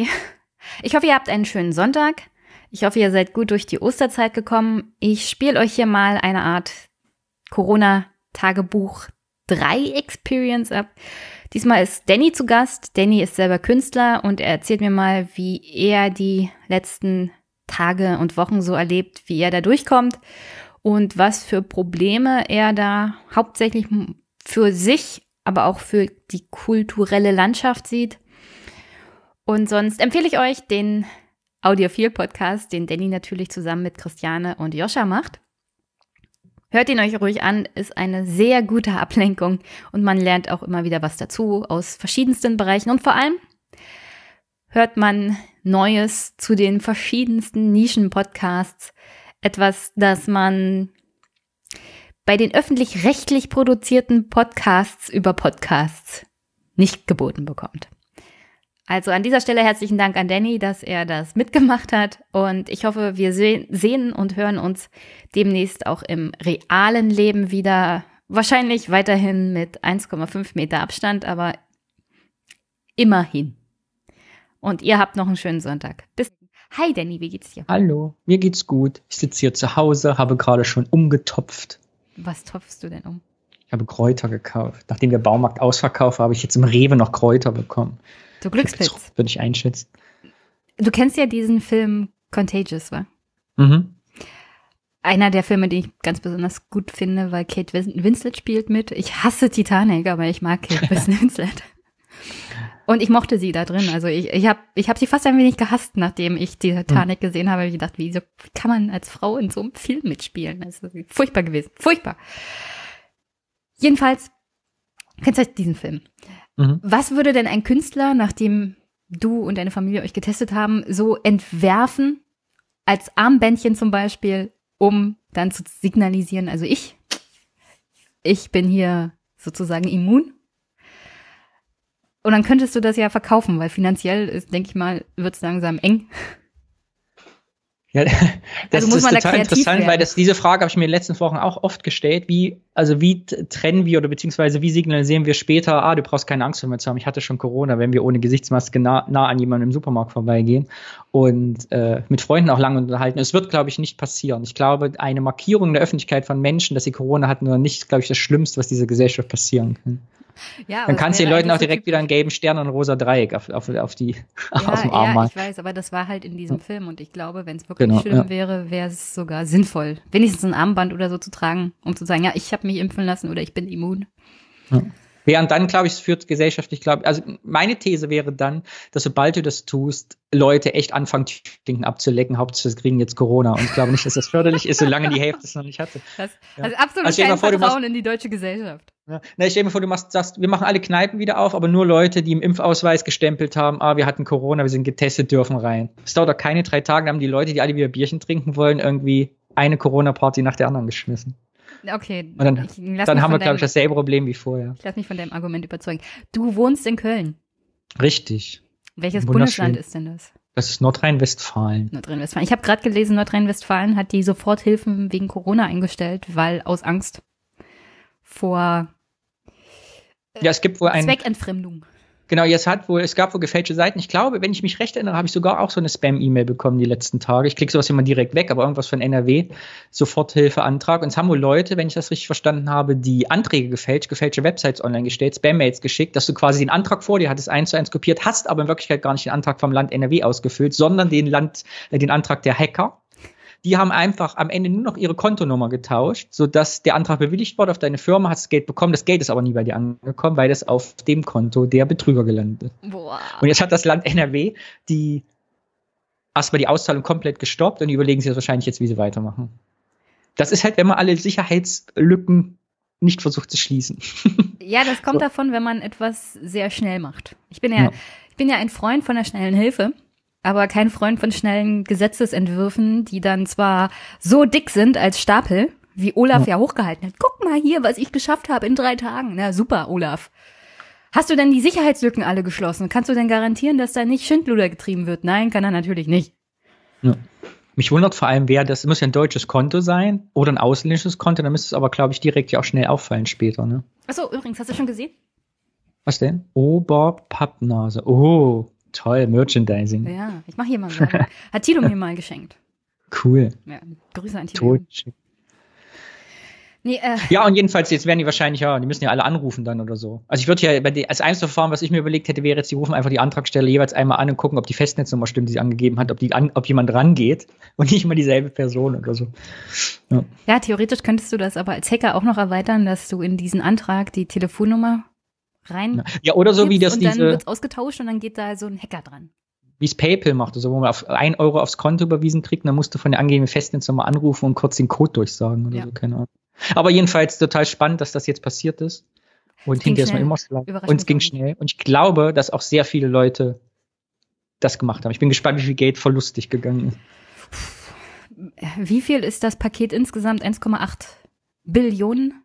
Mai. Ich hoffe, ihr habt einen schönen Sonntag. Ich hoffe, ihr seid gut durch die Osterzeit gekommen. Ich spiele euch hier mal eine Art Corona-Tagebuch 3 Experience ab. Diesmal ist Danny zu Gast. Danny ist selber Künstler und er erzählt mir mal, wie er die letzten Tage und Wochen so erlebt, wie er da durchkommt und was für Probleme er da hauptsächlich für sich, aber auch für die kulturelle Landschaft sieht. Und sonst empfehle ich euch den Audiophil-Podcast, den Danny natürlich zusammen mit Christiane und Joscha macht. Hört ihn euch ruhig an, ist eine sehr gute Ablenkung und man lernt auch immer wieder was dazu aus verschiedensten Bereichen und vor allem hört man Neues zu den verschiedensten Nischen-Podcasts. Etwas, das man bei den öffentlich-rechtlich produzierten Podcasts über Podcasts nicht geboten bekommt. Also an dieser Stelle herzlichen Dank an Danny, dass er das mitgemacht hat. Und ich hoffe, wir sehen und hören uns demnächst auch im realen Leben wieder. Wahrscheinlich weiterhin mit 1,5 Meter Abstand, aber immerhin. Und ihr habt noch einen schönen Sonntag. Bis. Hi Danny, wie geht's dir? Hallo, mir geht's gut. Ich sitze hier zu Hause, habe gerade schon umgetopft. Was topfst du denn um? Ich habe Kräuter gekauft. Nachdem der Baumarkt ausverkauft war, habe ich jetzt im Rewe noch Kräuter bekommen. Du Glückspilz. Würde ich einschätzen. Du kennst ja diesen Film Contagious, wa? Mhm. Einer der Filme, den ich ganz besonders gut finde, weil Kate Winslet spielt mit. Ich hasse Titanic, aber ich mag Kate Winslet. Und ich mochte sie da drin. Also ich, ich habe ich hab sie fast ein wenig gehasst, nachdem ich die Titanic mhm. gesehen habe. Ich gedacht, wie so kann man als Frau in so einem Film mitspielen? Das ist furchtbar gewesen. Furchtbar. Jedenfalls, kennst du diesen Film? Mhm. Was würde denn ein Künstler, nachdem du und deine Familie euch getestet haben, so entwerfen, als Armbändchen zum Beispiel, um dann zu signalisieren, also ich, ich bin hier sozusagen immun. Und dann könntest du das ja verkaufen, weil finanziell ist, denke ich mal, wird es langsam eng. Ja, das also muss ist man total interessant, werden. weil das, diese Frage habe ich mir in den letzten Wochen auch oft gestellt. Wie, also wie trennen wir oder beziehungsweise wie signalisieren wir später, ah, du brauchst keine Angst vor mir zu haben, ich hatte schon Corona, wenn wir ohne Gesichtsmaske nah, nah an jemandem im Supermarkt vorbeigehen und äh, mit Freunden auch lange unterhalten. Es wird, glaube ich, nicht passieren. Ich glaube, eine Markierung der Öffentlichkeit von Menschen, dass sie Corona hatten oder nicht, ist, glaube ich, das Schlimmste, was dieser Gesellschaft passieren kann. Ja, Dann kannst du den Leuten auch direkt wieder einen gelben Stern und ein rosa Dreieck auf, auf, auf die ja, auf dem Arm Ja, ich weiß, aber das war halt in diesem Film und ich glaube, wenn es wirklich genau, schlimm ja. wäre, wäre es sogar sinnvoll, wenigstens ein Armband oder so zu tragen, um zu sagen, ja, ich habe mich impfen lassen oder ich bin immun. Ja. Während dann, glaube ich, es führt gesellschaftlich, glaube ich, also meine These wäre dann, dass sobald du das tust, Leute echt anfangen, Stinken abzulecken, hauptsächlich kriegen jetzt Corona. Und ich glaube nicht, dass das förderlich ist, solange die Hälfte es noch nicht hatte. Das, ja. Also absolut also kein Vertrauen machst, in die deutsche Gesellschaft. Ja. Na, ich stelle mir vor, du machst, sagst, wir machen alle Kneipen wieder auf, aber nur Leute, die im Impfausweis gestempelt haben, ah, wir hatten Corona, wir sind getestet, dürfen rein. Es dauert auch keine drei Tage, dann haben die Leute, die alle wieder Bierchen trinken wollen, irgendwie eine Corona-Party nach der anderen geschmissen. Okay. Und dann, dann haben wir, glaube ich, dasselbe Problem wie vorher. Ich lass mich von deinem Argument überzeugen. Du wohnst in Köln. Richtig. Welches Bundesland ist denn das? Das ist Nordrhein-Westfalen. Nordrhein-Westfalen. Ich habe gerade gelesen, Nordrhein-Westfalen hat die Soforthilfen wegen Corona eingestellt, weil aus Angst vor äh, ja, es gibt wohl ein, Zweckentfremdung. Genau, jetzt hat wohl, es gab wohl gefälschte Seiten. Ich glaube, wenn ich mich recht erinnere, habe ich sogar auch so eine Spam-E-Mail bekommen die letzten Tage. Ich klicke sowas immer direkt weg, aber irgendwas von NRW, Soforthilfeantrag. Und es haben wohl Leute, wenn ich das richtig verstanden habe, die Anträge gefälscht, gefälschte Websites online gestellt, Spam-Mails geschickt, dass du quasi den Antrag vor dir hattest, eins zu eins kopiert, hast aber in Wirklichkeit gar nicht den Antrag vom Land NRW ausgefüllt, sondern den Land, äh, den Antrag der Hacker die haben einfach am Ende nur noch ihre Kontonummer getauscht, sodass der Antrag bewilligt wurde auf deine Firma, hast das Geld bekommen. Das Geld ist aber nie bei dir angekommen, weil das auf dem Konto der Betrüger gelandet ist. Boah. Und jetzt hat das Land NRW die erstmal die Auszahlung komplett gestoppt und die überlegen sich jetzt wahrscheinlich jetzt, wie sie weitermachen. Das ist halt, wenn man alle Sicherheitslücken nicht versucht zu schließen. ja, das kommt so. davon, wenn man etwas sehr schnell macht. Ich bin ja, ja, ich bin ja ein Freund von der schnellen Hilfe aber kein Freund von schnellen Gesetzesentwürfen, die dann zwar so dick sind als Stapel, wie Olaf ja, ja hochgehalten hat. Guck mal hier, was ich geschafft habe in drei Tagen. Na super, Olaf. Hast du denn die Sicherheitslücken alle geschlossen? Kannst du denn garantieren, dass da nicht Schindluder getrieben wird? Nein, kann er natürlich nicht. Ja. Mich wundert vor allem, wer das muss ja ein deutsches Konto sein oder ein ausländisches Konto, dann müsste es aber, glaube ich, direkt ja auch schnell auffallen später. Ne? Achso, übrigens, hast du schon gesehen? Was denn? Oberpappnase. Oh, Toll, Merchandising. Ja, ich mache hier mal Werbung. Hat Tilo mir mal geschenkt. Cool. Ja, Grüße an Tilo. Nee, äh. Ja, und jedenfalls, jetzt werden die wahrscheinlich, ja, die müssen ja alle anrufen dann oder so. Also ich würde ja, bei die, als eines Verfahren, was ich mir überlegt hätte, wäre jetzt, die rufen einfach die Antragsteller jeweils einmal an und gucken, ob die Festnetznummer stimmt, die sie angegeben hat, ob, die an, ob jemand rangeht und nicht immer dieselbe Person oder so. Ja. ja, theoretisch könntest du das aber als Hacker auch noch erweitern, dass du in diesen Antrag die Telefonnummer rein. Ja, oder so wie das und diese. Und dann wird ausgetauscht und dann geht da so ein Hacker dran. Wie es PayPal macht, also wo man auf 1 Euro aufs Konto überwiesen kriegt, dann musst du von der angegebenen Festnetz nochmal anrufen und kurz den Code durchsagen oder ja. so, keine Ahnung. Aber jedenfalls total spannend, dass das jetzt passiert ist. Und hinterher ist man immer schlau. Und es ging schnell. Und ich glaube, dass auch sehr viele Leute das gemacht haben. Ich bin gespannt, wie viel Geld verlustig gegangen ist. Wie viel ist das Paket insgesamt? 1,8 Billionen?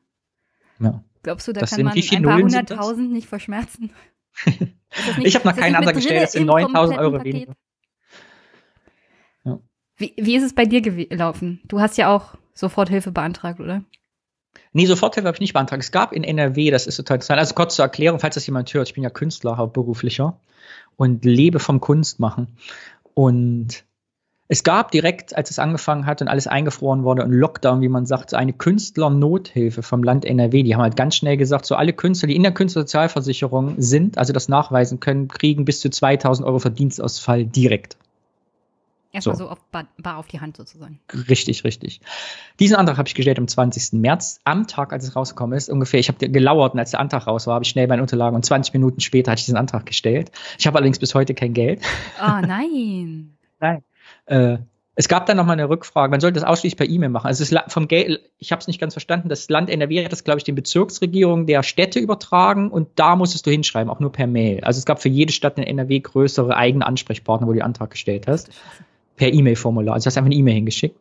Ja. Glaubst du, da das kann man ein paar hunderttausend nicht verschmerzen? nicht, ich habe noch keinen Ansatz gestellt, das sind 9000 Euro Paket? weniger. Wie, wie ist es bei dir gelaufen? Du hast ja auch Soforthilfe beantragt, oder? Nee, Soforthilfe habe ich nicht beantragt. Es gab in NRW, das ist total interessant. Also kurz zur Erklärung, falls das jemand hört, ich bin ja Künstler, hauptberuflicher und lebe vom Kunstmachen. Und es gab direkt, als es angefangen hat und alles eingefroren wurde und Lockdown, wie man sagt, eine Künstlernothilfe vom Land NRW. Die haben halt ganz schnell gesagt, so alle Künstler, die in der Künstlersozialversicherung sind, also das nachweisen können, kriegen bis zu 2000 Euro Verdienstausfall direkt. Erstmal so, so auf bar, auf die Hand sozusagen. Richtig, richtig. Diesen Antrag habe ich gestellt am 20. März, am Tag, als es rausgekommen ist, ungefähr. Ich habe gelauert und als der Antrag raus war, habe ich schnell meine Unterlagen und 20 Minuten später hatte ich diesen Antrag gestellt. Ich habe allerdings bis heute kein Geld. Oh nein. nein. Äh, es gab dann nochmal eine Rückfrage, man sollte das ausschließlich per E-Mail machen. Also das vom Geld, ich habe es nicht ganz verstanden, das Land NRW hat das, glaube ich, den Bezirksregierungen der Städte übertragen und da musstest du hinschreiben, auch nur per Mail. Also es gab für jede Stadt in NRW größere eigene Ansprechpartner, wo du den Antrag gestellt hast. Per E-Mail-Formular. Also du hast einfach eine E-Mail hingeschickt.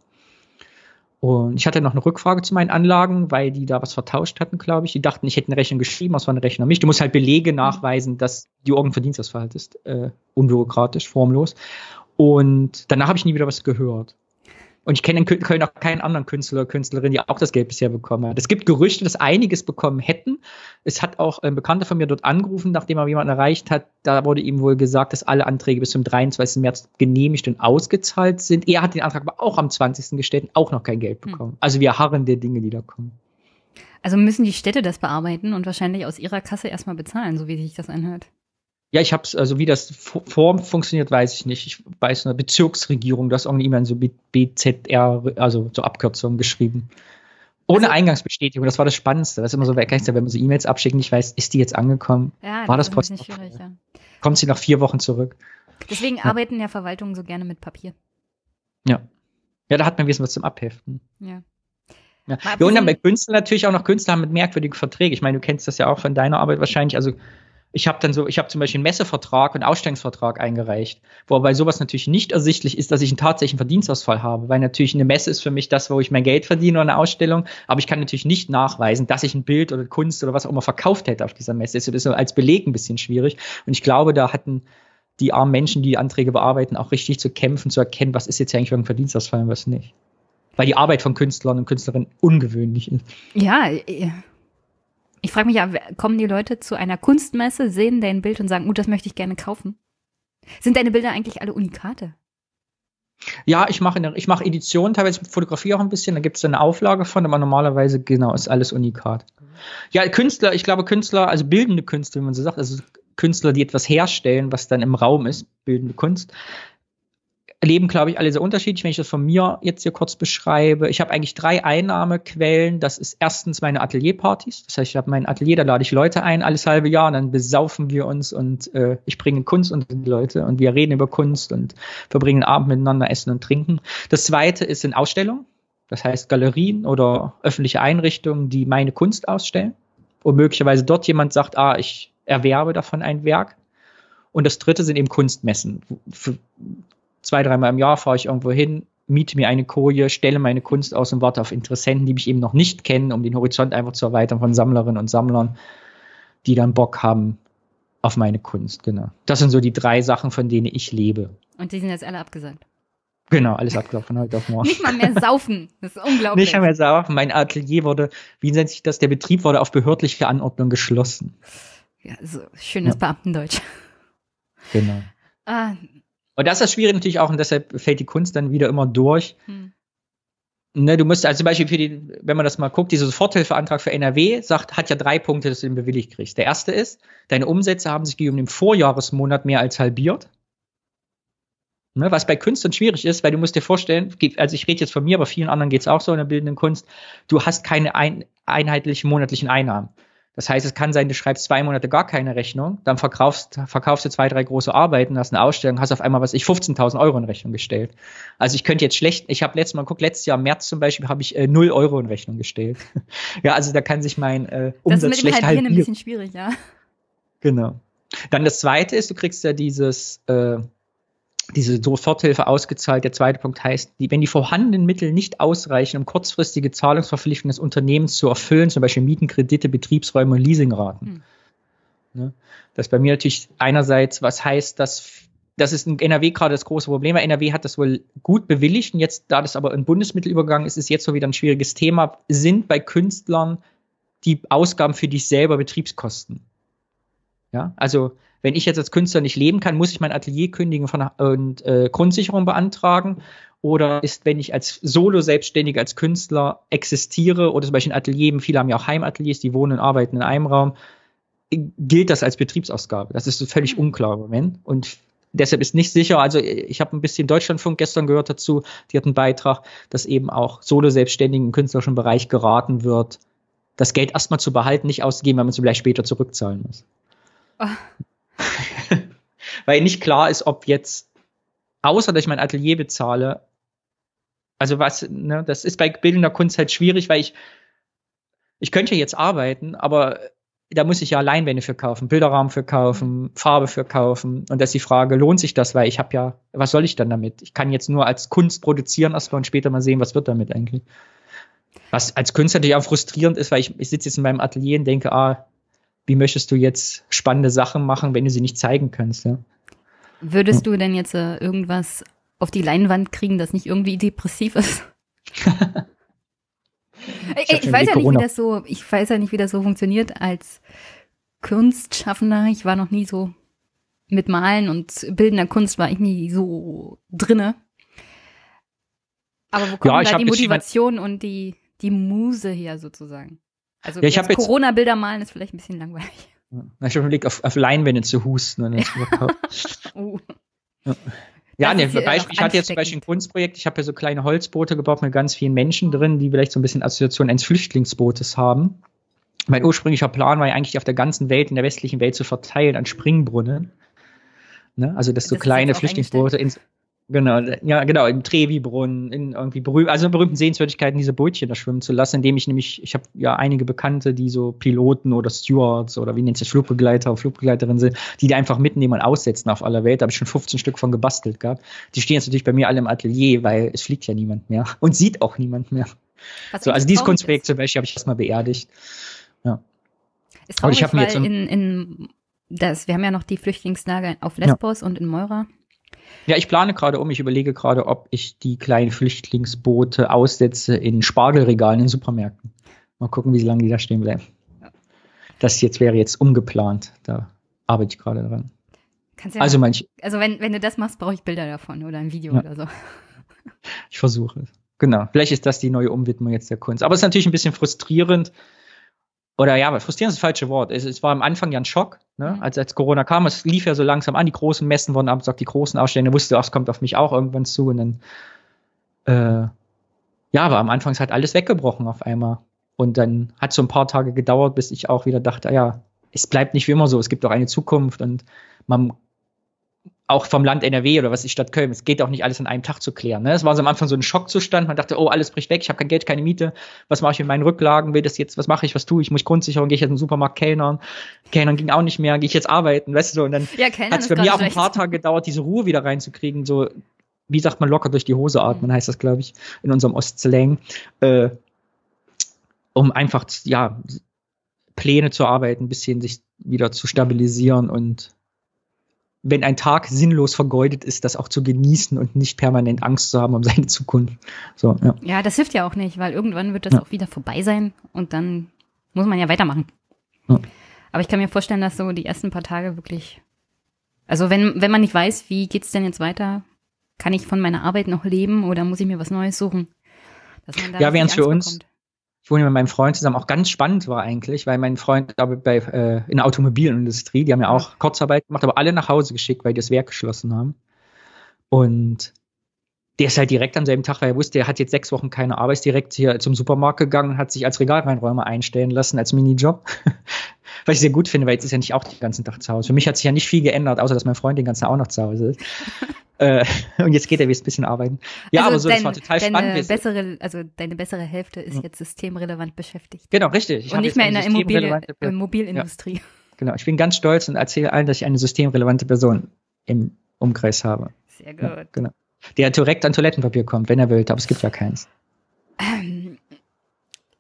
Und ich hatte noch eine Rückfrage zu meinen Anlagen, weil die da was vertauscht hatten, glaube ich. Die dachten, ich hätte eine Rechnung geschrieben, was war eine Rechnung mich. Du musst halt Belege nachweisen, dass die Organ Verdienstausfall ist. Äh, unbürokratisch, formlos. Und danach habe ich nie wieder was gehört. Und ich kenne in Köln auch keinen anderen Künstler oder Künstlerin, die auch das Geld bisher bekommen hat. Es gibt Gerüchte, dass einiges bekommen hätten. Es hat auch ein Bekannter von mir dort angerufen, nachdem er jemanden erreicht hat. Da wurde ihm wohl gesagt, dass alle Anträge bis zum 23. März genehmigt und ausgezahlt sind. Er hat den Antrag aber auch am 20. gestellt und auch noch kein Geld hm. bekommen. Also wir harren der Dinge, die da kommen. Also müssen die Städte das bearbeiten und wahrscheinlich aus ihrer Kasse erstmal bezahlen, so wie sich das anhört. Ja, ich habe es, also wie das Form funktioniert, weiß ich nicht. Ich weiß nur, der Bezirksregierung, da ist irgendeine E-Mail so BZR, also zur Abkürzung geschrieben. Ohne also, Eingangsbestätigung, das war das Spannendste. Das ist immer so, wenn man so E-Mails abschickt, nicht weiß, ist die jetzt angekommen? Ja, war das, das Post? Ja. Kommt sie nach vier Wochen zurück? Deswegen ja. arbeiten ja Verwaltungen so gerne mit Papier. Ja. Ja, da hat man wenigstens was zum Abheften. Ja. Ja. Wir haben bei Künstlern natürlich auch noch Künstler haben mit merkwürdigen Verträgen. Ich meine, du kennst das ja auch von deiner Arbeit wahrscheinlich. Also ich habe dann so, ich habe zum Beispiel einen Messevertrag und Ausstellungsvertrag eingereicht, wobei sowas natürlich nicht ersichtlich ist, dass ich einen tatsächlichen Verdienstausfall habe, weil natürlich eine Messe ist für mich das, wo ich mein Geld verdiene oder eine Ausstellung, aber ich kann natürlich nicht nachweisen, dass ich ein Bild oder Kunst oder was auch immer verkauft hätte auf dieser Messe. Das ist so als Beleg ein bisschen schwierig und ich glaube, da hatten die armen Menschen, die, die Anträge bearbeiten, auch richtig zu kämpfen, zu erkennen, was ist jetzt eigentlich für ein Verdienstausfall und was nicht weil die Arbeit von Künstlern und Künstlerinnen ungewöhnlich ist. Ja, äh, ich frage mich ja, kommen die Leute zu einer Kunstmesse, sehen dein Bild und sagen, oh, das möchte ich gerne kaufen? Sind deine Bilder eigentlich alle Unikate? Ja, ich mache ich mach Editionen, teilweise fotografiere auch ein bisschen, da gibt es eine Auflage von, aber normalerweise, genau, ist alles Unikat. Ja, Künstler, ich glaube Künstler, also bildende Künstler, wie man so sagt, also Künstler, die etwas herstellen, was dann im Raum ist, bildende Kunst, leben, glaube ich, alle sehr unterschiedlich. Wenn ich das von mir jetzt hier kurz beschreibe, ich habe eigentlich drei Einnahmequellen. Das ist erstens meine Atelierpartys. Das heißt, ich habe mein Atelier, da lade ich Leute ein alles halbe Jahr und dann besaufen wir uns und äh, ich bringe Kunst und Leute und wir reden über Kunst und verbringen Abend miteinander, essen und trinken. Das zweite ist in Ausstellungen. Das heißt Galerien oder öffentliche Einrichtungen, die meine Kunst ausstellen. Und möglicherweise dort jemand sagt, ah, ich erwerbe davon ein Werk. Und das dritte sind eben Kunstmessen, zwei, dreimal im Jahr fahre ich irgendwo hin, miete mir eine Koje, stelle meine Kunst aus und warte auf Interessenten, die mich eben noch nicht kennen, um den Horizont einfach zu erweitern von Sammlerinnen und Sammlern, die dann Bock haben auf meine Kunst, genau. Das sind so die drei Sachen, von denen ich lebe. Und die sind jetzt alle abgesagt. Genau, alles abgesagt von heute auf morgen. Nicht mal mehr saufen, das ist unglaublich. Nicht mal mehr saufen, mein Atelier wurde, wie nennt sich das, der Betrieb wurde auf behördliche Anordnung geschlossen. Ja, so schönes ja. Beamtendeutsch. Genau. Ah, und das ist das Schwierige natürlich auch, und deshalb fällt die Kunst dann wieder immer durch. Hm. Ne, du musst also zum Beispiel, für die, wenn man das mal guckt, dieser Soforthilfeantrag für NRW sagt, hat ja drei Punkte, dass du den bewilligt kriegst. Der erste ist, deine Umsätze haben sich gegenüber dem Vorjahresmonat mehr als halbiert. Ne, was bei Künstlern schwierig ist, weil du musst dir vorstellen, also ich rede jetzt von mir, aber vielen anderen geht's auch so in der bildenden Kunst, du hast keine ein, einheitlichen monatlichen Einnahmen. Das heißt, es kann sein, du schreibst zwei Monate gar keine Rechnung, dann verkaufst, verkaufst du zwei, drei große Arbeiten, hast eine Ausstellung, hast auf einmal, was ich, 15.000 Euro in Rechnung gestellt. Also ich könnte jetzt schlecht, ich habe letztes Mal guck letztes Jahr im März zum Beispiel habe ich äh, 0 Euro in Rechnung gestellt. ja, also da kann sich mein äh, Umsatz das ist mit dem Halbieren ein bisschen schwierig, ja. Genau. Dann das zweite ist, du kriegst ja dieses, äh, diese Soforthilfe ausgezahlt. Der zweite Punkt heißt, die, wenn die vorhandenen Mittel nicht ausreichen, um kurzfristige Zahlungsverpflichtungen des Unternehmens zu erfüllen, zum Beispiel Mieten, Kredite, Betriebsräume und Leasingraten. Mhm. Ne? Das bei mir natürlich einerseits, was heißt, dass das ist in NRW gerade das große Problem. NRW hat das wohl gut bewilligt und jetzt, da das aber in Bundesmittel übergegangen ist, ist jetzt so wieder ein schwieriges Thema. Sind bei Künstlern die Ausgaben für dich selber Betriebskosten? Ja, also wenn ich jetzt als Künstler nicht leben kann, muss ich mein Atelier kündigen von, und äh, Grundsicherung beantragen? Oder ist, wenn ich als Solo-Selbstständiger, als Künstler existiere oder zum Beispiel ein Atelier, viele haben ja auch Heimateliers, die wohnen und arbeiten in einem Raum, äh, gilt das als Betriebsausgabe? Das ist so völlig mhm. unklar im Moment. Und deshalb ist nicht sicher, also ich habe ein bisschen Deutschlandfunk gestern gehört dazu, die hat einen Beitrag, dass eben auch Solo-Selbstständigen im künstlerischen Bereich geraten wird, das Geld erstmal zu behalten, nicht auszugeben, weil man es vielleicht später zurückzahlen muss. Oh. Weil nicht klar ist, ob jetzt, außer dass ich mein Atelier bezahle, also was, ne, das ist bei bildender Kunst halt schwierig, weil ich, ich könnte jetzt arbeiten, aber da muss ich ja Leinwände für kaufen, Bilderrahmen für kaufen, Farbe für kaufen. Und das ist die Frage, lohnt sich das? Weil ich habe ja, was soll ich dann damit? Ich kann jetzt nur als Kunst produzieren erstmal und später mal sehen, was wird damit eigentlich. Was als Künstler natürlich auch frustrierend ist, weil ich, ich sitze jetzt in meinem Atelier und denke, ah, wie möchtest du jetzt spannende Sachen machen, wenn du sie nicht zeigen kannst. Ja? Würdest hm. du denn jetzt äh, irgendwas auf die Leinwand kriegen, das nicht irgendwie depressiv ist? ich, ich, ich weiß ja Corona. nicht, wie das so, ich weiß ja nicht, wie das so funktioniert als Kunstschaffender. Ich war noch nie so mit Malen und bildender Kunst war ich nie so drinne. Aber wo kommt ja, da die Motivation und die, die Muse her sozusagen? Also ja, ich jetzt Corona-Bilder malen ist vielleicht ein bisschen langweilig. Ja, ich habe überlegt, auf, auf Leinwände zu husten. uh. ja. Ja, nee, Beispiel, ich hatte jetzt zum Beispiel ein Kunstprojekt, ich habe ja so kleine Holzboote gebaut mit ganz vielen Menschen drin, die vielleicht so ein bisschen Assoziation eines Flüchtlingsbootes haben. Mein ursprünglicher Plan war ja eigentlich die auf der ganzen Welt, in der westlichen Welt zu verteilen an Springbrunnen. Ne? Also, dass das so kleine Flüchtlingsboote ins, Genau, ja, genau, im Trevi-Brunnen, in irgendwie berühm also in berühmten Sehenswürdigkeiten diese Brötchen da schwimmen zu lassen, indem ich nämlich, ich habe ja einige Bekannte, die so Piloten oder Stewards oder wie nennt sich Flugbegleiter oder Flugbegleiterinnen sind, die die einfach mitnehmen und aussetzen auf aller Welt. Da habe ich schon 15 Stück von gebastelt gehabt. Die stehen jetzt natürlich bei mir alle im Atelier, weil es fliegt ja niemand mehr und sieht auch niemand mehr. Was so, also dieses Kunstprojekt zum Beispiel habe ich erstmal beerdigt. Ja. Ist traurig, Aber ich habe mir jetzt in, in das, wir haben ja noch die Flüchtlingslager auf Lesbos ja. und in Moira. Ja, ich plane gerade um. Ich überlege gerade, ob ich die kleinen Flüchtlingsboote aussetze in Spargelregalen in Supermärkten. Mal gucken, wie lange die da stehen bleiben. Das jetzt wäre jetzt umgeplant. Da arbeite ich gerade dran. Ja also, manch, also wenn, wenn du das machst, brauche ich Bilder davon oder ein Video ja. oder so. Ich versuche es. Genau. Vielleicht ist das die neue Umwidmung jetzt der Kunst. Aber es ist natürlich ein bisschen frustrierend, oder ja, frustrierend ist das falsche Wort. Es, es, war am Anfang ja ein Schock, ne? Mhm. als, als Corona kam. Es lief ja so langsam an, die großen Messen wurden abends auch die großen Ausstellungen, wusste, ach, es kommt auf mich auch irgendwann zu. Und dann, äh, ja, aber am Anfang ist halt alles weggebrochen auf einmal. Und dann hat so ein paar Tage gedauert, bis ich auch wieder dachte, ah ja, es bleibt nicht wie immer so, es gibt auch eine Zukunft und man auch vom Land NRW oder was ist Stadt Köln. Es geht auch nicht alles an einem Tag zu klären. Ne? Es war so am Anfang so ein Schockzustand. Man dachte, oh, alles bricht weg, ich habe kein Geld, keine Miete. Was mache ich mit meinen Rücklagen? Will das jetzt, was mache ich, was tue ich? Muss ich Grundsicherung? Gehe ich jetzt in den Supermarkt Kellnern? Kellnern ging auch nicht mehr. Gehe ich jetzt arbeiten? Weißt du Und dann ja, hat es für mich auch ein paar Tage gedauert, diese Ruhe wieder reinzukriegen. So, wie sagt man, locker durch die Hose atmen, mhm. heißt das, glaube ich, in unserem Ostslang. Äh, um einfach, ja, Pläne zu arbeiten, ein bisschen sich wieder zu stabilisieren und wenn ein Tag sinnlos vergeudet ist, das auch zu genießen und nicht permanent Angst zu haben um seine Zukunft. So, ja. ja, das hilft ja auch nicht, weil irgendwann wird das ja. auch wieder vorbei sein und dann muss man ja weitermachen. Ja. Aber ich kann mir vorstellen, dass so die ersten paar Tage wirklich, also wenn, wenn man nicht weiß, wie geht's denn jetzt weiter, kann ich von meiner Arbeit noch leben oder muss ich mir was Neues suchen? ja, während für uns, bekommt ich wohne mit meinem Freund zusammen, auch ganz spannend war eigentlich, weil mein Freund arbeitet bei, äh, in der Automobilindustrie, die haben ja auch Kurzarbeit gemacht, aber alle nach Hause geschickt, weil die das Werk geschlossen haben. Und der ist halt direkt am selben Tag, weil er wusste, er hat jetzt sechs Wochen keine Arbeit, ist direkt hier zum Supermarkt gegangen, hat sich als Regalreinräumer einstellen lassen, als Minijob. Was ich sehr gut finde, weil jetzt ist ja nicht auch den ganzen Tag zu Hause. Für mich hat sich ja nicht viel geändert, außer dass mein Freund den ganzen Tag auch noch zu Hause ist. äh, und jetzt geht er jetzt ein bisschen arbeiten. Ja, also aber so, dein, das war total deine spannend. Bessere, also deine bessere Hälfte ist jetzt systemrelevant beschäftigt. Genau, richtig. Ich und nicht mehr in der Immobilie, Immobilienindustrie. Äh, ja. Genau, ich bin ganz stolz und erzähle allen, dass ich eine systemrelevante Person im Umkreis habe. Sehr gut. Ja, genau. Der direkt an Toilettenpapier kommt, wenn er will, aber es gibt ja keins.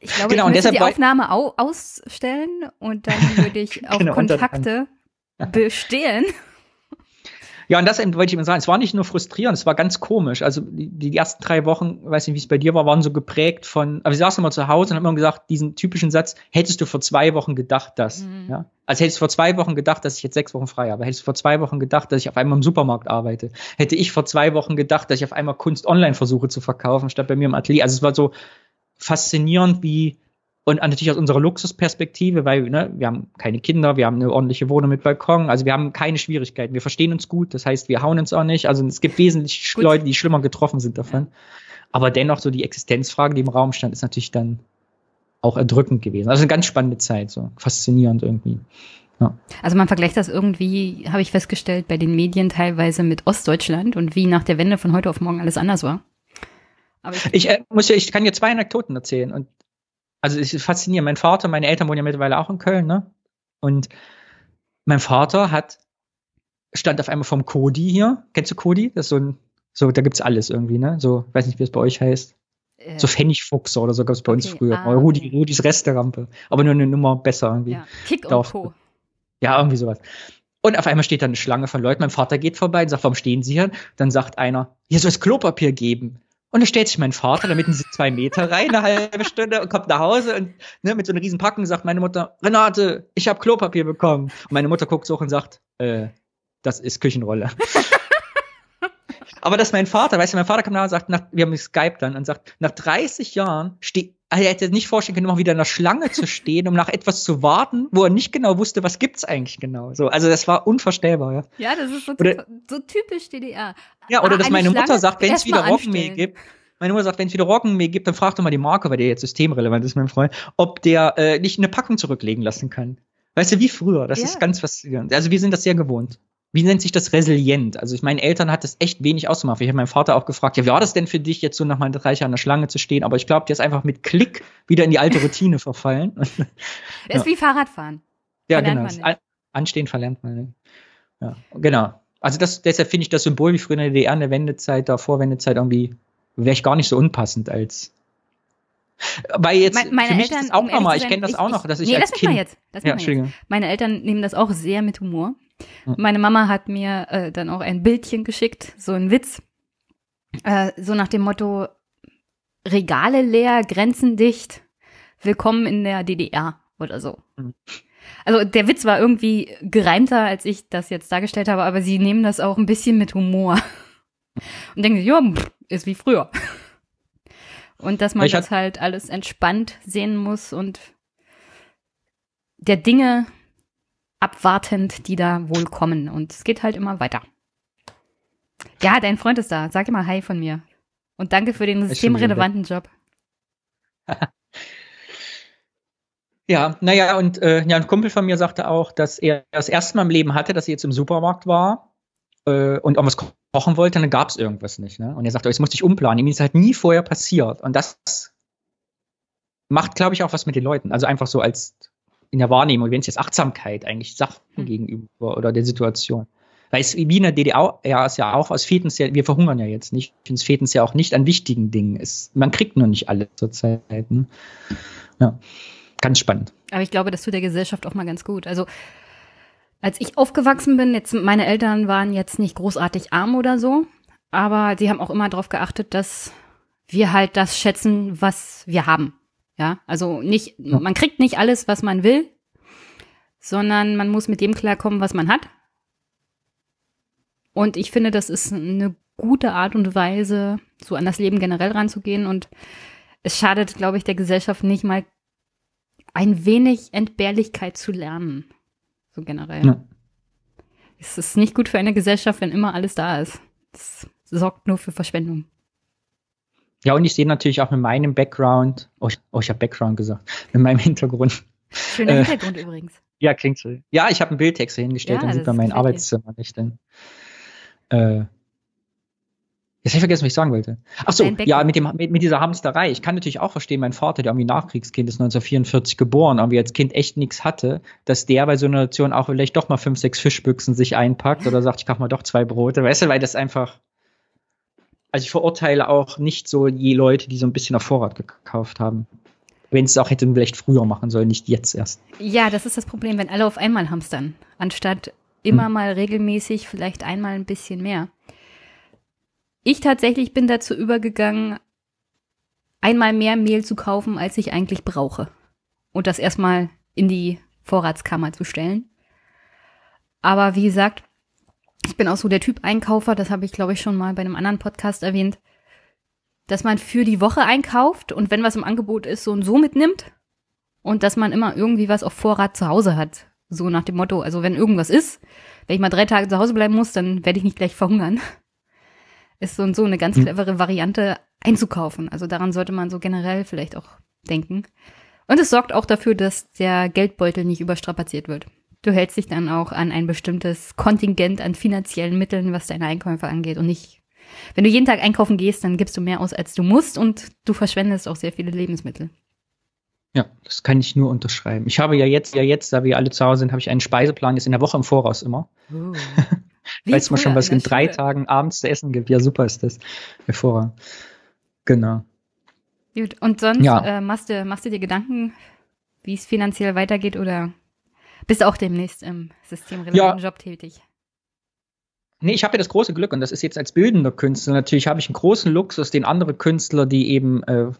Ich glaube, genau, ich würde die Aufnahme au ausstellen und dann würde ich auf genau, Kontakte bestehen. Ja, und das wollte ich immer sagen. Es war nicht nur frustrierend, es war ganz komisch. Also die, die ersten drei Wochen, weiß nicht, wie es bei dir war, waren so geprägt von, aber ich saß immer zu Hause und habe immer gesagt, diesen typischen Satz, hättest du vor zwei Wochen gedacht, dass. Mhm. Ja? Also hättest du vor zwei Wochen gedacht, dass ich jetzt sechs Wochen frei habe. Hättest du vor zwei Wochen gedacht, dass ich auf einmal im Supermarkt arbeite. Hätte ich vor zwei Wochen gedacht, dass ich auf einmal Kunst online versuche zu verkaufen, statt bei mir im Atelier. Also es war so, faszinierend, wie und natürlich aus unserer Luxusperspektive, weil ne, wir haben keine Kinder, wir haben eine ordentliche Wohnung mit Balkon, also wir haben keine Schwierigkeiten. Wir verstehen uns gut, das heißt, wir hauen uns auch nicht. Also es gibt wesentlich gut. Leute, die schlimmer getroffen sind davon. Ja. Aber dennoch so die Existenzfrage, die im Raum stand, ist natürlich dann auch erdrückend gewesen. Also eine ganz spannende Zeit, so faszinierend irgendwie. Ja. Also man vergleicht das irgendwie, habe ich festgestellt, bei den Medien teilweise mit Ostdeutschland und wie nach der Wende von heute auf morgen alles anders war. Aber ich, ich äh, muss ja, ich kann dir zwei Anekdoten erzählen. Und also es ist faszinierend. Mein Vater, meine Eltern wohnen ja mittlerweile auch in Köln, ne? Und mein Vater hat stand auf einmal vom Cody hier. Kennst du Cody? Das ist so ein, so, da gibt's alles irgendwie, ne? So, weiß nicht, wie es bei euch heißt. Äh. So Pfennigfuchs oder so gab es bei okay, uns früher. Ah, Rudi, okay. Rudis Resterampe. Aber nur eine Nummer besser irgendwie. Ja. Kick und Co. Ja, irgendwie sowas. Und auf einmal steht da eine Schlange von Leuten. Mein Vater geht vorbei und sagt, warum stehen Sie hier? Dann sagt einer, hier soll es Klopapier geben. Und dann stellt sich mein Vater da mitten sie zwei Meter rein, eine halbe Stunde und kommt nach Hause und ne, mit so einem riesen Packen sagt meine Mutter, Renate, ich habe Klopapier bekommen. Und meine Mutter guckt so hoch und sagt, äh, das ist Küchenrolle. Aber dass mein Vater, weißt du, mein Vater kam da und sagt, nach, wir haben Skype dann und sagt, nach 30 Jahren steht, er hätte nicht vorstellen können, mal wieder in der Schlange zu stehen, um nach etwas zu warten, wo er nicht genau wusste, was gibt's eigentlich genau. So, also das war unvorstellbar, ja. Ja, das ist so, oder, so typisch DDR. Ja, oder dass meine Schlange Mutter sagt, wenn es wieder Rockmehl gibt, meine Mutter sagt, wenn es wieder Roggenmehl gibt, dann frag doch mal die Marke, weil der jetzt systemrelevant ist, mein Freund, ob der äh, nicht eine Packung zurücklegen lassen kann. Weißt du, wie früher. Das ja. ist ganz faszinierend. Also wir sind das sehr gewohnt wie nennt sich das resilient? Also ich meine, Eltern hat das echt wenig ausgemacht. Ich habe meinen Vater auch gefragt, ja, wie war das denn für dich, jetzt so nach meinen 30 Jahren in der Schlange zu stehen? Aber ich glaube, der ist einfach mit Klick wieder in die alte Routine verfallen. ja. Ist wie Fahrradfahren. Ja, verlernt genau. Anstehen verlernt man. Ne? Ja, genau. Also das, deshalb finde ich das Symbol wie früher in der DDR in der Wendezeit, da Vorwendezeit irgendwie wäre ich gar nicht so unpassend als weil jetzt meine, meine Eltern, ist das auch um nochmal, ich kenne das ich, auch noch, dass ich nee, als das Kind. Mal jetzt, das ja, Entschuldigung. Jetzt. Meine Eltern nehmen das auch sehr mit Humor. Hm. Meine Mama hat mir äh, dann auch ein Bildchen geschickt, so ein Witz, äh, so nach dem Motto Regale leer, Grenzen dicht, willkommen in der DDR oder so. Hm. Also der Witz war irgendwie gereimter, als ich das jetzt dargestellt habe, aber sie nehmen das auch ein bisschen mit Humor und denken ja, ist wie früher. Und dass man ich das halt alles entspannt sehen muss und der Dinge abwartend, die da wohl kommen. Und es geht halt immer weiter. Ja, dein Freund ist da. Sag ihm mal Hi von mir. Und danke für den systemrelevanten Job. ja, naja, und äh, ja, ein Kumpel von mir sagte auch, dass er das erste Mal im Leben hatte, dass er jetzt im Supermarkt war äh, und irgendwas kochen wollte, und dann gab es irgendwas nicht. Ne? Und er sagte, oh, jetzt musste ich umplanen. Ihm ist halt nie vorher passiert. Und das macht, glaube ich, auch was mit den Leuten. Also einfach so als in der Wahrnehmung, wenn es jetzt Achtsamkeit eigentlich Sachen hm. gegenüber oder der Situation. Weil es wie in der DDR ja, ist ja auch, aus Fetens ja, wir verhungern ja jetzt nicht, ich finde es Fetens ja auch nicht an wichtigen Dingen. Es, man kriegt nur nicht alles zurzeit. Ne? Ja, ganz spannend. Aber ich glaube, das tut der Gesellschaft auch mal ganz gut. Also als ich aufgewachsen bin, jetzt meine Eltern waren jetzt nicht großartig arm oder so, aber sie haben auch immer darauf geachtet, dass wir halt das schätzen, was wir haben. Ja, also nicht, ja. man kriegt nicht alles, was man will, sondern man muss mit dem klarkommen, was man hat. Und ich finde, das ist eine gute Art und Weise, so an das Leben generell ranzugehen. Und es schadet, glaube ich, der Gesellschaft nicht mal ein wenig Entbehrlichkeit zu lernen. So generell. Ja. Es ist nicht gut für eine Gesellschaft, wenn immer alles da ist. Es sorgt nur für Verschwendung. Ja, und ich sehe natürlich auch mit meinem Background, oh, ich, oh, ich habe Background gesagt, mit meinem Hintergrund. Schöner äh, Hintergrund äh, übrigens. Ja, klingt so. Ja, ich habe einen Bildtext hingestellt, ja, dann sieht man mein Arbeitszimmer nicht. Denn, äh, Jetzt habe ich vergessen, was ich sagen wollte. Ach so, ja, mit, dem, mit, mit, dieser Hamsterei. Ich kann natürlich auch verstehen, mein Vater, der irgendwie Nachkriegskind ist, 1944 geboren, irgendwie als Kind echt nichts hatte, dass der bei so einer Nation auch vielleicht doch mal fünf, sechs Fischbüchsen sich einpackt oder sagt, ich kaufe mal doch zwei Brote, weißt du, weil das einfach also ich verurteile auch nicht so je Leute, die so ein bisschen auf Vorrat gekauft haben. Wenn es auch hätte vielleicht früher machen sollen, nicht jetzt erst. Ja, das ist das Problem, wenn alle auf einmal hamstern, anstatt immer hm. mal regelmäßig, vielleicht einmal ein bisschen mehr. Ich tatsächlich bin dazu übergegangen, einmal mehr Mehl zu kaufen, als ich eigentlich brauche. Und das erstmal in die Vorratskammer zu stellen. Aber wie gesagt, ich bin auch so der Typ Einkaufer, das habe ich, glaube ich, schon mal bei einem anderen Podcast erwähnt, dass man für die Woche einkauft und wenn was im Angebot ist, so und so mitnimmt und dass man immer irgendwie was auf Vorrat zu Hause hat. So nach dem Motto, also wenn irgendwas ist, wenn ich mal drei Tage zu Hause bleiben muss, dann werde ich nicht gleich verhungern. Ist so und so eine ganz hm. clevere Variante einzukaufen. Also daran sollte man so generell vielleicht auch denken. Und es sorgt auch dafür, dass der Geldbeutel nicht überstrapaziert wird du hältst dich dann auch an ein bestimmtes Kontingent an finanziellen Mitteln, was deine Einkäufe angeht und nicht. Wenn du jeden Tag einkaufen gehst, dann gibst du mehr aus, als du musst und du verschwendest auch sehr viele Lebensmittel. Ja, das kann ich nur unterschreiben. Ich habe ja jetzt, ja jetzt, da wir alle zu Hause sind, habe ich einen Speiseplan jetzt in der Woche im Voraus immer. Uh. Weiß man schon, was in drei Schule. Tagen abends zu essen gibt. Ja, super ist das. Hervorragend. Genau. Gut, und sonst ja. äh, machst, du, machst du dir Gedanken, wie es finanziell weitergeht oder bist auch demnächst im systemrelevanten ja. Job tätig. Nee, ich habe ja das große Glück und das ist jetzt als bildender Künstler natürlich habe ich einen großen Luxus, den andere Künstler, die eben äh,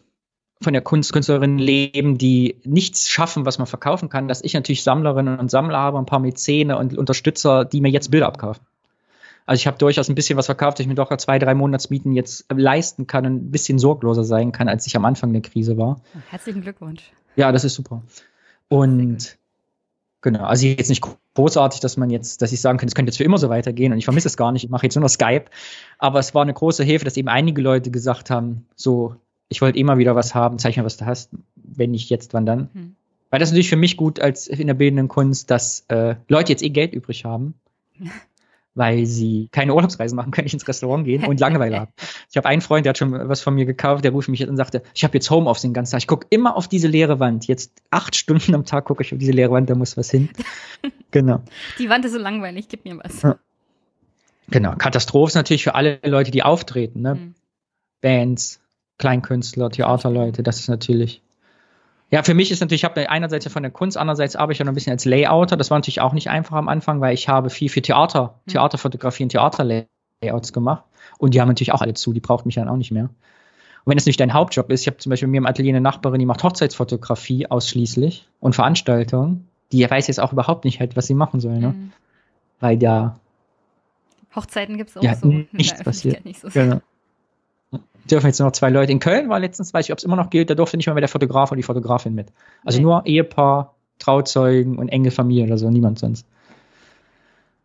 von der Kunst, Künstlerin leben, die nichts schaffen, was man verkaufen kann, dass ich natürlich Sammlerinnen und Sammler habe, ein paar Mäzene und Unterstützer, die mir jetzt Bilder abkaufen. Also ich habe durchaus ein bisschen was verkauft, dass ich mir doch zwei, drei Monatsmieten jetzt äh, leisten kann und ein bisschen sorgloser sein kann, als ich am Anfang der Krise war. Herzlichen Glückwunsch. Ja, das ist super. Und Genau, also jetzt nicht großartig, dass man jetzt, dass ich sagen könnte, es könnte jetzt für immer so weitergehen und ich vermisse es gar nicht, ich mache jetzt nur noch Skype. Aber es war eine große Hilfe, dass eben einige Leute gesagt haben, so, ich wollte immer wieder was haben, zeig mir, was du hast, wenn nicht jetzt, wann dann. Hm. Weil das ist natürlich für mich gut als in der bildenden Kunst, dass äh, Leute jetzt eh Geld übrig haben weil sie keine Urlaubsreisen machen können, nicht ins Restaurant gehen und Langeweile haben. Ich habe einen Freund, der hat schon was von mir gekauft, der ruft mich und sagte, ich habe jetzt Homeoffice den ganzen Tag. Ich gucke immer auf diese leere Wand. Jetzt acht Stunden am Tag gucke ich auf diese leere Wand, da muss was hin. Genau. Die Wand ist so langweilig, gib mir was. Ja. Genau. Katastrophe ist natürlich für alle Leute, die auftreten, ne? Mhm. Bands, Kleinkünstler, Theaterleute, das ist natürlich ja, für mich ist natürlich, ich habe einerseits von der Kunst, andererseits arbeite ich auch noch ein bisschen als Layouter. Das war natürlich auch nicht einfach am Anfang, weil ich habe viel für Theater, mhm. Theaterfotografie und Theaterlayouts gemacht. Und die haben natürlich auch alle zu, die braucht mich dann auch nicht mehr. Und wenn es nicht dein Hauptjob ist, ich habe zum Beispiel mit mir im Atelier eine Nachbarin, die macht Hochzeitsfotografie ausschließlich und Veranstaltungen, die weiß jetzt auch überhaupt nicht halt, was sie machen soll, ne? Mhm. Weil da Hochzeiten gibt es auch ja, so. Nichts passiert. Nicht so genau dürfen jetzt nur noch zwei Leute. In Köln war letztens, weiß ich, ob es immer noch gilt, da durfte nicht mal mehr der Fotograf und die Fotografin mit. Also okay. nur Ehepaar, Trauzeugen und enge Familie oder so, niemand sonst.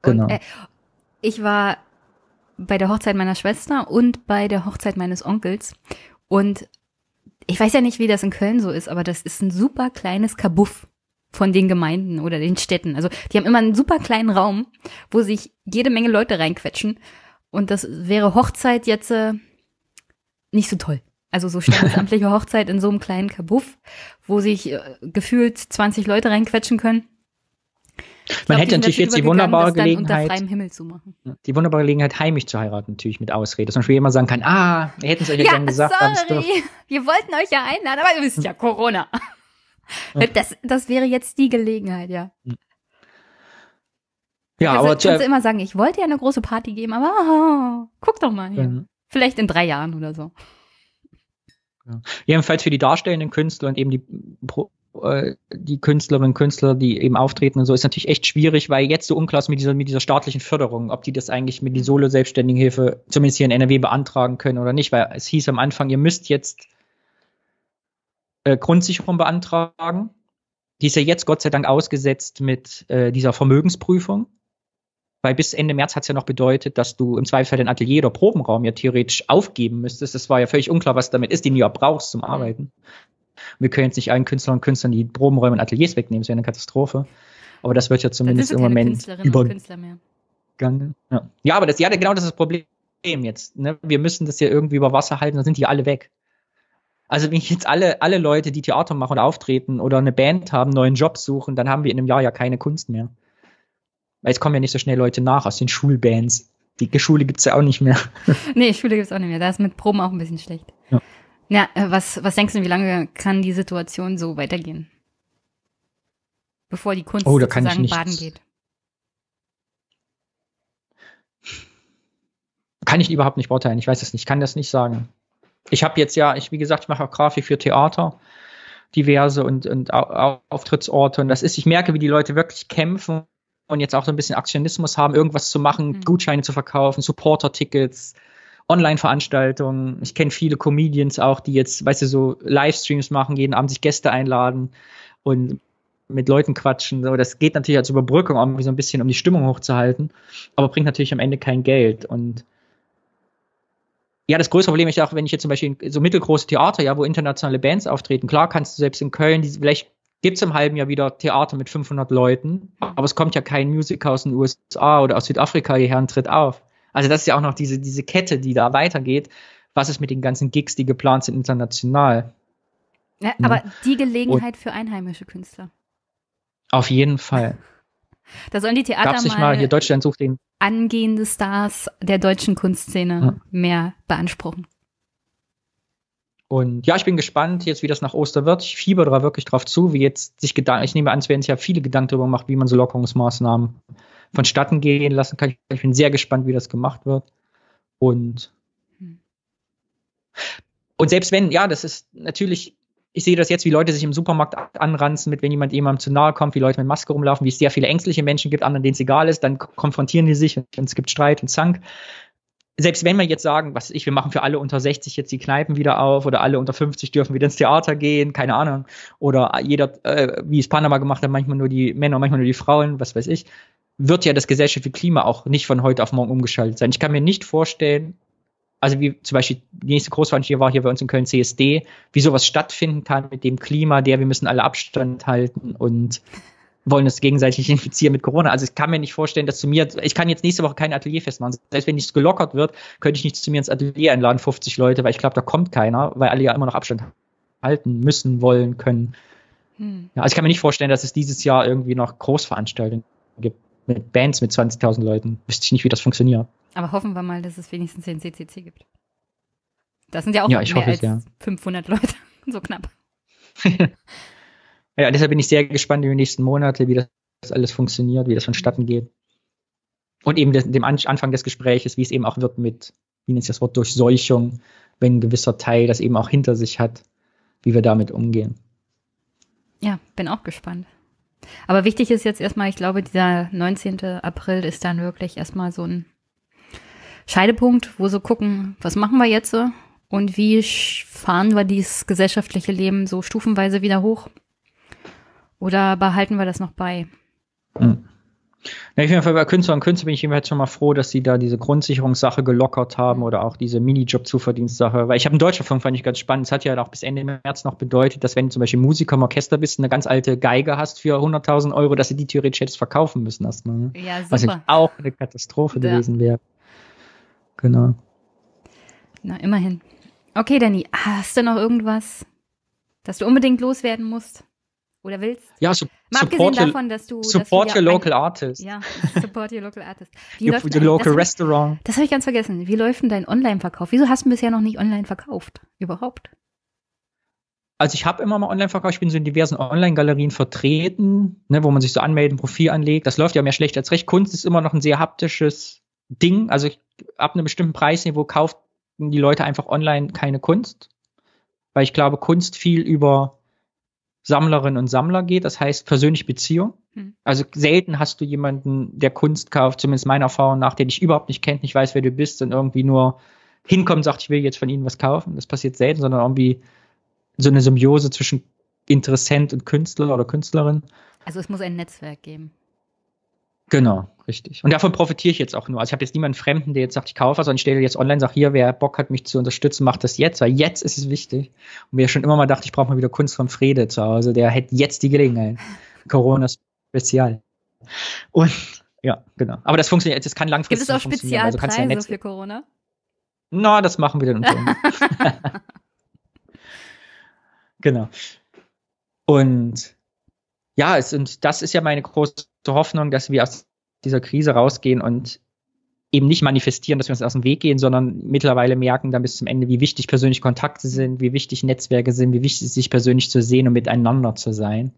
Genau. Und, äh, ich war bei der Hochzeit meiner Schwester und bei der Hochzeit meines Onkels. Und ich weiß ja nicht, wie das in Köln so ist, aber das ist ein super kleines Kabuff von den Gemeinden oder den Städten. Also die haben immer einen super kleinen Raum, wo sich jede Menge Leute reinquetschen. Und das wäre Hochzeit jetzt äh, nicht so toll. Also so standesamtliche Hochzeit in so einem kleinen Kabuff, wo sich äh, gefühlt 20 Leute reinquetschen können. Ich Man hätte natürlich jetzt die wunderbare Gelegenheit, die wunderbare Gelegenheit, heimisch zu heiraten, natürlich mit Ausrede. Dass man schon jemand sagen kann, ah, wir hätten es euch ja, ja gesagt. Sorry, wir wollten euch ja einladen, aber ihr wisst ja, Corona. Das, das wäre jetzt die Gelegenheit, ja. Hm. Ja, also, aber kannst du immer sagen, ich wollte ja eine große Party geben, aber oh, guck doch mal hier. Mhm. Vielleicht in drei Jahren oder so. Ja. Jedenfalls für die darstellenden Künstler und eben die, äh, die Künstlerinnen und Künstler, die eben auftreten und so, ist natürlich echt schwierig, weil jetzt so unklar ist mit dieser, mit dieser staatlichen Förderung, ob die das eigentlich mit die mhm. Solo-Selbstständigenhilfe zumindest hier in NRW beantragen können oder nicht, weil es hieß am Anfang, ihr müsst jetzt äh, Grundsicherung beantragen. Die ist ja jetzt Gott sei Dank ausgesetzt mit äh, dieser Vermögensprüfung weil bis Ende März hat es ja noch bedeutet, dass du im Zweifel den Atelier oder Probenraum ja theoretisch aufgeben müsstest. Das war ja völlig unklar, was damit ist, den du ja brauchst zum mhm. Arbeiten. Wir können jetzt nicht allen Künstlern und Künstlern die Probenräume und Ateliers wegnehmen, das wäre eine Katastrophe. Aber das wird ja also zumindest im Moment übergangen. Ja. ja, aber das, ja, genau das ist das Problem jetzt. Ne? Wir müssen das ja irgendwie über Wasser halten, dann sind die alle weg. Also wenn jetzt alle, alle Leute, die Theater machen und auftreten oder eine Band haben, neuen Job suchen, dann haben wir in einem Jahr ja keine Kunst mehr. Weil es kommen ja nicht so schnell Leute nach aus den Schulbands. Die Schule gibt es ja auch nicht mehr. nee, Schule gibt es auch nicht mehr. Da ist mit Proben auch ein bisschen schlecht. Ja. ja, äh, was, was denkst du, wie lange kann die Situation so weitergehen? Bevor die Kunst oh, sozusagen baden geht. Kann ich überhaupt nicht beurteilen. Ich weiß es nicht. Ich kann das nicht sagen. Ich habe jetzt ja, ich, wie gesagt, ich mache auch Grafik für Theater diverse und, und Auftrittsorte. Und das ist, ich merke, wie die Leute wirklich kämpfen und jetzt auch so ein bisschen Aktionismus haben, irgendwas zu machen, mhm. Gutscheine zu verkaufen, Supporter-Tickets, Online-Veranstaltungen. Ich kenne viele Comedians auch, die jetzt, weißt du, so Livestreams machen, jeden Abend sich Gäste einladen und mit Leuten quatschen. So, das geht natürlich als Überbrückung irgendwie so ein bisschen, um die Stimmung hochzuhalten, aber bringt natürlich am Ende kein Geld. Und ja, das größte Problem ist auch, wenn ich jetzt zum Beispiel so mittelgroße Theater, ja, wo internationale Bands auftreten, klar kannst du selbst in Köln, die, vielleicht gibt es im halben Jahr wieder Theater mit 500 Leuten, aber es kommt ja kein Musiker aus den USA oder aus Südafrika hierher und tritt auf. Also das ist ja auch noch diese, diese Kette, die da weitergeht. Was ist mit den ganzen Gigs, die geplant sind international? Ja, hm. aber mhm. die Gelegenheit und für einheimische Künstler. Auf jeden Fall. Da sollen die Theater Gab's mal, mal hier Deutschland sucht den angehende Stars der deutschen Kunstszene ja. mehr beanspruchen. Und ja, ich bin gespannt jetzt, wie das nach Oster wird. Ich fieber da wirklich drauf zu, wie jetzt sich Gedanken, ich nehme an, es werden sich ja viele Gedanken darüber gemacht, wie man so Lockerungsmaßnahmen vonstatten gehen lassen kann. Ich bin sehr gespannt, wie das gemacht wird. Und, und selbst wenn, ja, das ist natürlich, ich sehe das jetzt, wie Leute sich im Supermarkt anranzen, mit wenn jemand jemandem zu nahe kommt, wie Leute mit Maske rumlaufen, wie es sehr viele ängstliche Menschen gibt, anderen denen es egal ist, dann konfrontieren die sich und es gibt Streit und Zank selbst wenn wir jetzt sagen, was ich, wir machen für alle unter 60 jetzt die Kneipen wieder auf oder alle unter 50 dürfen wieder ins Theater gehen, keine Ahnung, oder jeder, äh, wie es Panama gemacht hat, manchmal nur die Männer, manchmal nur die Frauen, was weiß ich, wird ja das gesellschaftliche Klima auch nicht von heute auf morgen umgeschaltet sein. Ich kann mir nicht vorstellen, also wie zum Beispiel die nächste Großveranstaltung war hier bei uns in Köln CSD, wie sowas stattfinden kann mit dem Klima, der wir müssen alle Abstand halten und wollen es gegenseitig infizieren mit Corona. Also ich kann mir nicht vorstellen, dass zu mir, ich kann jetzt nächste Woche kein Atelier festmachen. Selbst wenn es gelockert wird, könnte ich nicht zu mir ins Atelier einladen, 50 Leute, weil ich glaube, da kommt keiner, weil alle ja immer noch Abstand halten müssen, wollen, können. Hm. Ja, also ich kann mir nicht vorstellen, dass es dieses Jahr irgendwie noch Großveranstaltungen gibt mit Bands mit 20.000 Leuten. Wüsste ich nicht, wie das funktioniert. Aber hoffen wir mal, dass es wenigstens den CCC gibt. Das sind ja auch ja, mehr hoffe, als ja. 500 Leute, so knapp. Ja, deshalb bin ich sehr gespannt in den nächsten Monaten, wie das alles funktioniert, wie das vonstatten geht. Und eben dem An Anfang des Gespräches, wie es eben auch wird mit, wie nennt sich das Wort, Durchseuchung, wenn ein gewisser Teil das eben auch hinter sich hat, wie wir damit umgehen. Ja, bin auch gespannt. Aber wichtig ist jetzt erstmal, ich glaube, dieser 19. April ist dann wirklich erstmal so ein Scheidepunkt, wo so gucken, was machen wir jetzt so und wie fahren wir dieses gesellschaftliche Leben so stufenweise wieder hoch. Oder behalten wir das noch bei? Hm. Ja, ich bin bei Künstlern und Künstlern bin ich jedenfalls schon mal froh, dass sie da diese Grundsicherungssache gelockert haben oder auch diese Minijob-Zuverdienstsache. Weil ich habe in Deutschlandfunk fand ich ganz spannend. Es hat ja halt auch bis Ende März noch bedeutet, dass wenn du zum Beispiel Musiker im Orchester bist, und eine ganz alte Geige hast für 100.000 Euro, dass du die theoretisch hättest verkaufen müssen erstmal. Ne? Ja, super. Was auch eine Katastrophe ja. gewesen wäre. Genau. Na, immerhin. Okay, Danny, hast du noch irgendwas, das du unbedingt loswerden musst? Oder willst? Ja, so, Mal abgesehen davon, dass du. Support dass du ja your local ein, artist. Ja, support your local artist. Wie your, your local das restaurant. Hab ich, das habe ich ganz vergessen. Wie läuft denn dein Online-Verkauf? Wieso hast du bisher noch nicht online verkauft? Überhaupt? Also ich habe immer mal Online-Verkauf, ich bin so in diversen Online-Galerien vertreten, ne, wo man sich so anmelden, Profil anlegt. Das läuft ja mehr schlecht als recht. Kunst ist immer noch ein sehr haptisches Ding. Also ich, ab einem bestimmten Preisniveau kaufen die Leute einfach online keine Kunst. Weil ich glaube, Kunst viel über Sammlerinnen und Sammler geht. Das heißt persönliche Beziehung. Hm. Also selten hast du jemanden, der Kunst kauft, zumindest meiner Erfahrung nach, der dich überhaupt nicht kennt, nicht weiß, wer du bist und irgendwie nur hinkommt und sagt, ich will jetzt von ihnen was kaufen. Das passiert selten, sondern irgendwie so eine Symbiose zwischen Interessent und Künstler oder Künstlerin. Also es muss ein Netzwerk geben. Genau, richtig. Und davon profitiere ich jetzt auch nur. Also ich habe jetzt niemanden Fremden, der jetzt sagt, ich kaufe, sondern ich stelle jetzt online, sage hier, wer Bock hat, mich zu unterstützen, macht das jetzt, weil jetzt ist es wichtig. Und wer schon immer mal dachte, ich brauche mal wieder Kunst von Friede zu Hause, der hätte jetzt die Gelegenheit. Corona Spezial. Und ja, genau. Aber das funktioniert, das kann langfristig Gibt es auch Spezialpreise also ja für Corona? Na, das machen wir dann unter Genau. Und ja, es, und das ist ja meine große Hoffnung, dass wir aus dieser Krise rausgehen und eben nicht manifestieren, dass wir uns aus dem Weg gehen, sondern mittlerweile merken dann bis zum Ende, wie wichtig persönliche Kontakte sind, wie wichtig Netzwerke sind, wie wichtig es ist, sich persönlich zu sehen und miteinander zu sein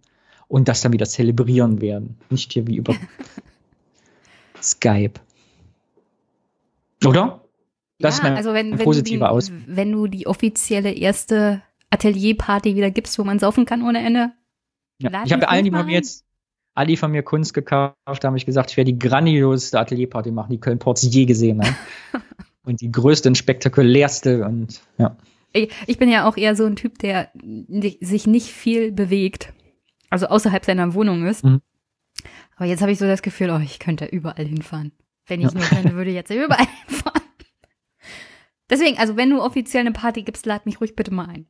und das dann wieder zelebrieren werden. Nicht hier wie über Skype. Oder? Das ja, ist mein, also wenn, wenn du die, Wenn du die offizielle erste Atelierparty wieder gibst, wo man saufen kann ohne Ende, ja. Ich habe allen, die von mir jetzt, alle, von mir Kunst gekauft haben, ich gesagt, ich werde die grandioseste Atelierparty machen, die Köln-Ports je gesehen haben. und die größte und spektakulärste und ja. Ich bin ja auch eher so ein Typ, der sich nicht viel bewegt, also außerhalb seiner Wohnung ist. Mhm. Aber jetzt habe ich so das Gefühl, oh, ich könnte überall hinfahren. Wenn ich ja. nur könnte, würde ich jetzt überall hinfahren. Deswegen, also wenn du offiziell eine Party gibst, lad mich ruhig bitte mal ein.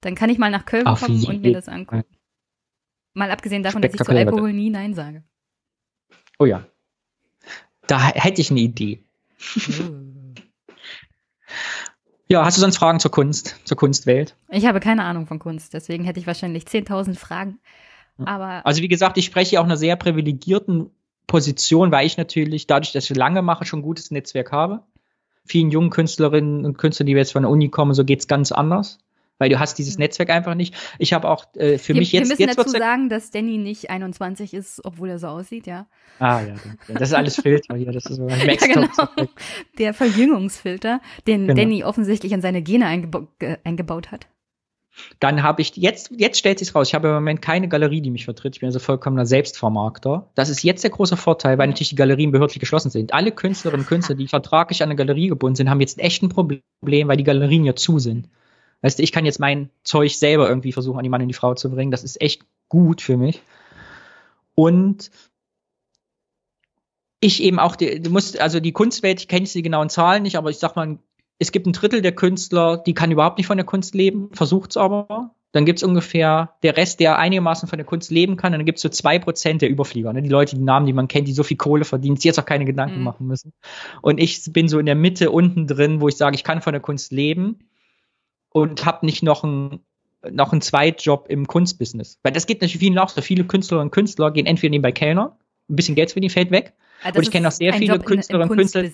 Dann kann ich mal nach Köln Auf kommen und mir das angucken. Mal abgesehen davon, dass ich zu Alkohol nie Nein sage. Oh ja. Da hätte ich eine Idee. ja, hast du sonst Fragen zur Kunst, zur Kunstwelt? Ich habe keine Ahnung von Kunst, deswegen hätte ich wahrscheinlich 10.000 Fragen. Hm. Aber also wie gesagt, ich spreche auch einer sehr privilegierten Position, weil ich natürlich dadurch, dass ich lange mache, schon ein gutes Netzwerk habe. Vielen jungen Künstlerinnen und Künstlern, die jetzt von der Uni kommen, so geht es ganz anders weil du hast dieses Netzwerk einfach nicht. Ich habe auch äh, für wir, mich jetzt. Wir müssen jetzt dazu sagen, dass Danny nicht 21 ist, obwohl er so aussieht, ja. Ah ja, das ist alles Filter hier. Das ist so ein ja, genau. Der Verjüngungsfilter, den genau. Danny offensichtlich an seine Gene eingeba äh, eingebaut hat. Dann habe ich, jetzt, jetzt stellt sich's raus, ich habe im Moment keine Galerie, die mich vertritt. Ich bin also vollkommener Selbstvermarkter. Das ist jetzt der große Vorteil, weil natürlich die Galerien behördlich geschlossen sind. Alle Künstlerinnen und Künstler, die vertraglich an eine Galerie gebunden sind, haben jetzt echt ein Problem, weil die Galerien ja zu sind weißt du, ich kann jetzt mein Zeug selber irgendwie versuchen, an die Mann und die Frau zu bringen. Das ist echt gut für mich. Und ich eben auch, die, du musst, also die Kunstwelt, ich kenne die genauen Zahlen nicht, aber ich sag mal, es gibt ein Drittel der Künstler, die kann überhaupt nicht von der Kunst leben, versucht's aber. Dann gibt's ungefähr der Rest, der einigermaßen von der Kunst leben kann. Und dann gibt's so zwei Prozent der Überflieger, ne? die Leute, die Namen, die man kennt, die so viel Kohle verdienen, die jetzt auch keine Gedanken mhm. machen müssen. Und ich bin so in der Mitte unten drin, wo ich sage, ich kann von der Kunst leben und habe nicht noch ein noch einen Zweitjob im Kunstbusiness. Weil das geht natürlich vielen auch so. Viele Künstlerinnen und Künstler gehen entweder nebenbei Kellner, ein bisschen Geld für die fällt weg. Also und ich kenne auch sehr viele Job Künstlerinnen und Künstler,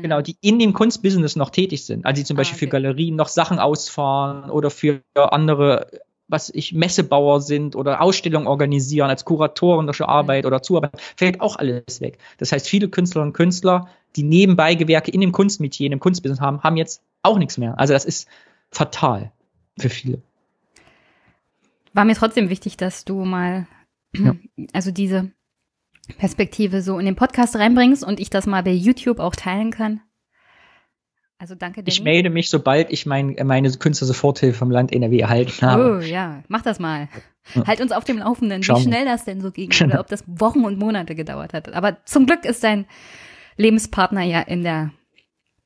genau, die in dem Kunstbusiness noch tätig sind. Also die zum ah, Beispiel okay. für Galerien noch Sachen ausfahren oder für andere, was ich, Messebauer sind oder Ausstellungen organisieren, als kuratorische Arbeit oder Zuarbeit, fällt auch alles weg. Das heißt, viele Künstlerinnen und Künstler, die nebenbei Gewerke in dem Kunstmetier, in dem Kunstbusiness haben, haben jetzt auch nichts mehr. Also das ist, fatal für viele. War mir trotzdem wichtig, dass du mal, ja. also diese Perspektive so in den Podcast reinbringst und ich das mal bei YouTube auch teilen kann. Also danke, dir. Ich melde mich, sobald ich mein, meine Künstler Soforthilfe vom Land NRW erhalten oh habe. Oh ja, mach das mal. Halt uns auf dem Laufenden, Schauen. wie schnell das denn so ging genau. oder ob das Wochen und Monate gedauert hat. Aber zum Glück ist dein Lebenspartner ja in der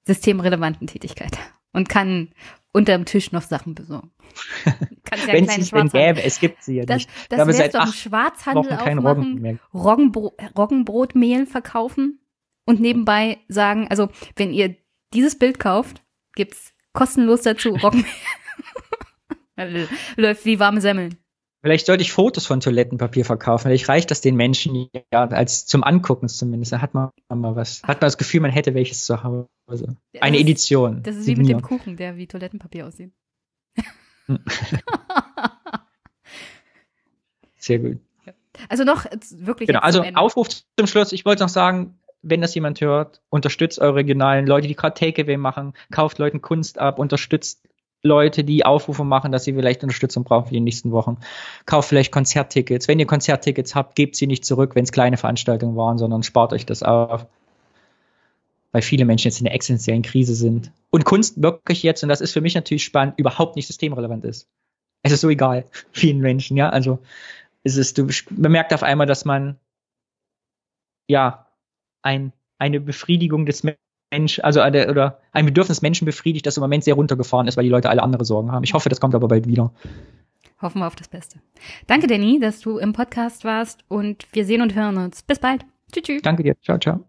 systemrelevanten Tätigkeit und kann unterm Tisch noch Sachen besorgen. ja wenn es denn gäbe, es gibt sie ja das, nicht. Das wäre doch ein Schwarzhandel Wochen kein Roggenbro Roggenbrotmehl verkaufen und nebenbei sagen, also wenn ihr dieses Bild kauft, gibt es kostenlos dazu Roggenmehl. Läuft wie warme Semmeln. Vielleicht sollte ich Fotos von Toilettenpapier verkaufen. Vielleicht reicht das den Menschen ja als zum Angucken zumindest. Da hat man mal was. Hat man das Gefühl, man hätte welches zu Hause. Eine das Edition. das ist wie mit dem Kuchen, der wie Toilettenpapier aussieht. Sehr gut. Also noch wirklich. Genau, also Aufruf zum Schluss. Ich wollte noch sagen, wenn das jemand hört, unterstützt eure regionalen Leute, die gerade Takeaway machen, kauft Leuten Kunst ab, unterstützt Leute, die Aufrufe machen, dass sie vielleicht Unterstützung brauchen für die nächsten Wochen. Kauft vielleicht Konzerttickets. Wenn ihr Konzerttickets habt, gebt sie nicht zurück, wenn es kleine Veranstaltungen waren, sondern spart euch das auf. Weil viele Menschen jetzt in der existenziellen Krise sind. Und Kunst wirklich jetzt, und das ist für mich natürlich spannend, überhaupt nicht systemrelevant ist. Es ist so egal, vielen Menschen, ja. Also, es ist, du bemerkt auf einmal, dass man, ja, ein, eine Befriedigung des Menschen Mensch, also äh, eine, oder ein Bedürfnis Menschen befriedigt, das im Moment sehr runtergefahren ist, weil die Leute alle andere Sorgen haben. Ich hoffe, das kommt aber bald wieder. Hoffen wir auf das Beste. Danke, Danny, dass du im Podcast warst und wir sehen und hören uns. Bis bald. Tschüss. tschüss. Danke dir. Ciao, ciao.